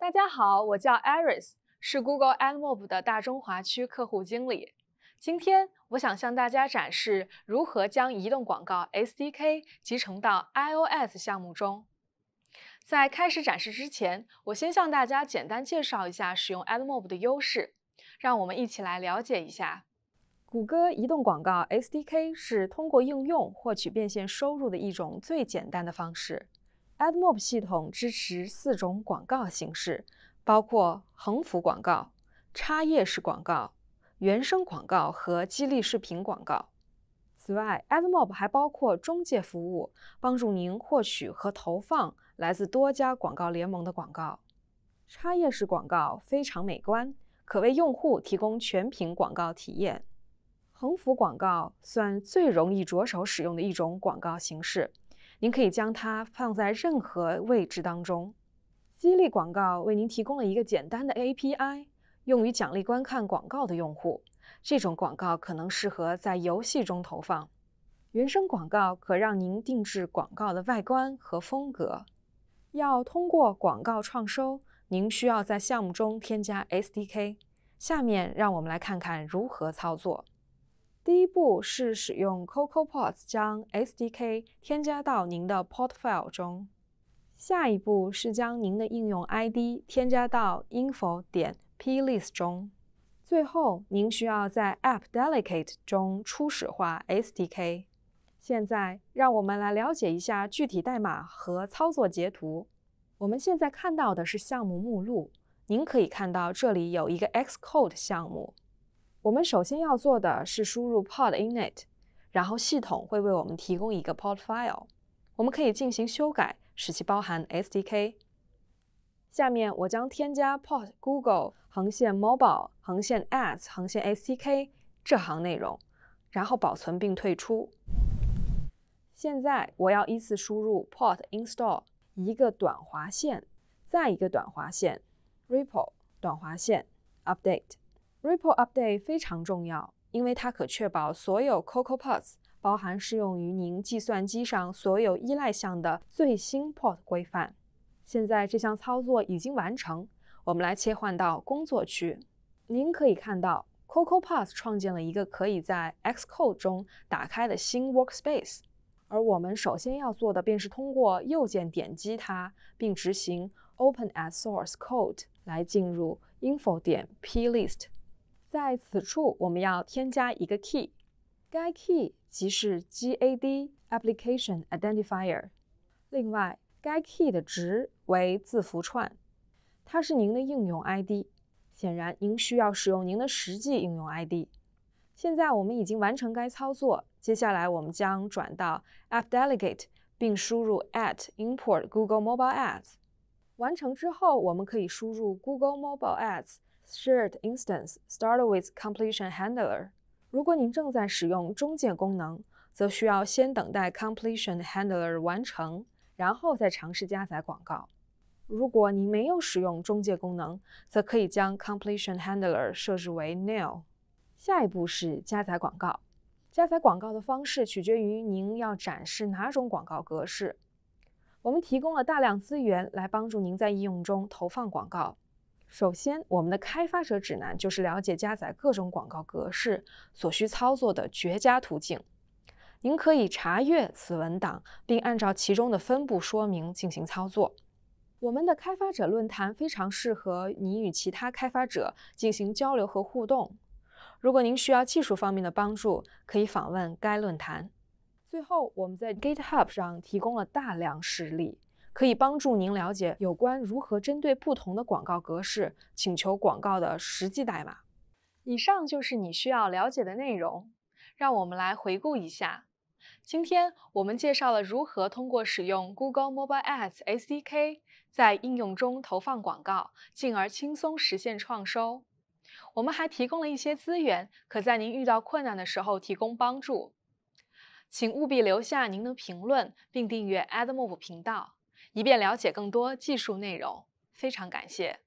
大家好，我叫 i r i s 是 Google AdMob 的大中华区客户经理。今天我想向大家展示如何将移动广告 SDK 集成到 iOS 项目中。在开始展示之前，我先向大家简单介绍一下使用 AdMob 的优势。让我们一起来了解一下：谷歌移动广告 SDK 是通过应用获取变现收入的一种最简单的方式。AdMob 系统支持四种广告形式，包括横幅广告、插页式广告、原生广告和激励视频广告。此外，AdMob 还包括中介服务，帮助您获取和投放来自多家广告联盟的广告。插页式广告非常美观，可为用户提供全屏广告体验。横幅广告算最容易着手使用的一种广告形式。您可以将它放在任何位置当中。激励广告为您提供了一个简单的 API，用于奖励观看广告的用户。这种广告可能适合在游戏中投放。原生广告可让您定制广告的外观和风格。要通过广告创收，您需要在项目中添加 SDK。下面让我们来看看如何操作。第一步是使用 CocoaPods 将 SDK 添加到您的 Podfile 中。下一步是将您的应用 ID 添加到 Info 点 plist 中。最后，您需要在 App Delegate 中初始化 SDK。现在，让我们来了解一下具体代码和操作截图。我们现在看到的是项目目录，您可以看到这里有一个 Xcode 项目。我们首先要做的是输入 pod init，然后系统会为我们提供一个 pod file，我们可以进行修改，使其包含 SDK。下面我将添加 pod google 横线 mobile 横线 ads 横线 SDK 这行内容，然后保存并退出。现在我要依次输入 pod install 一个短划线，再一个短划线 ripple 短划线 update。Ripple update 非常重要，因为它可确保所有 CocoaPods 包含适用于您计算机上所有依赖项的最新 Pod 规范。现在这项操作已经完成，我们来切换到工作区。您可以看到 CocoaPods 创建了一个可以在 Xcode 中打开的新 Workspace，而我们首先要做的便是通过右键点击它，并执行 Open a s Source Code 来进入 Info.plist。在此处，我们要添加一个 key，该 key 即是 GAD Application Identifier。另外，该 key 的值为字符串，它是您的应用 ID。显然，您需要使用您的实际应用 ID。现在我们已经完成该操作，接下来我们将转到 App Delegate，并输入 at import Google Mobile Ads。完成之后，我们可以输入 Google Mobile Ads。Shared instance start with completion handler。如果您正在使用中介功能，则需要先等待 completion handler 完成，然后再尝试加载广告。如果您没有使用中介功能，则可以将 completion handler 设置为 nil。下一步是加载广告。加载广告的方式取决于您要展示哪种广告格式。我们提供了大量资源来帮助您在应用中投放广告。首先，我们的开发者指南就是了解加载各种广告格式所需操作的绝佳途径。您可以查阅此文档，并按照其中的分布说明进行操作。我们的开发者论坛非常适合你与其他开发者进行交流和互动。如果您需要技术方面的帮助，可以访问该论坛。最后，我们在 GitHub 上提供了大量实例。可以帮助您了解有关如何针对不同的广告格式请求广告的实际代码。以上就是你需要了解的内容。让我们来回顾一下：今天我们介绍了如何通过使用 Google Mobile Ads SDK 在应用中投放广告，进而轻松实现创收。我们还提供了一些资源，可在您遇到困难的时候提供帮助。请务必留下您的评论，并订阅 AdMob 频道。以便了解更多技术内容，非常感谢。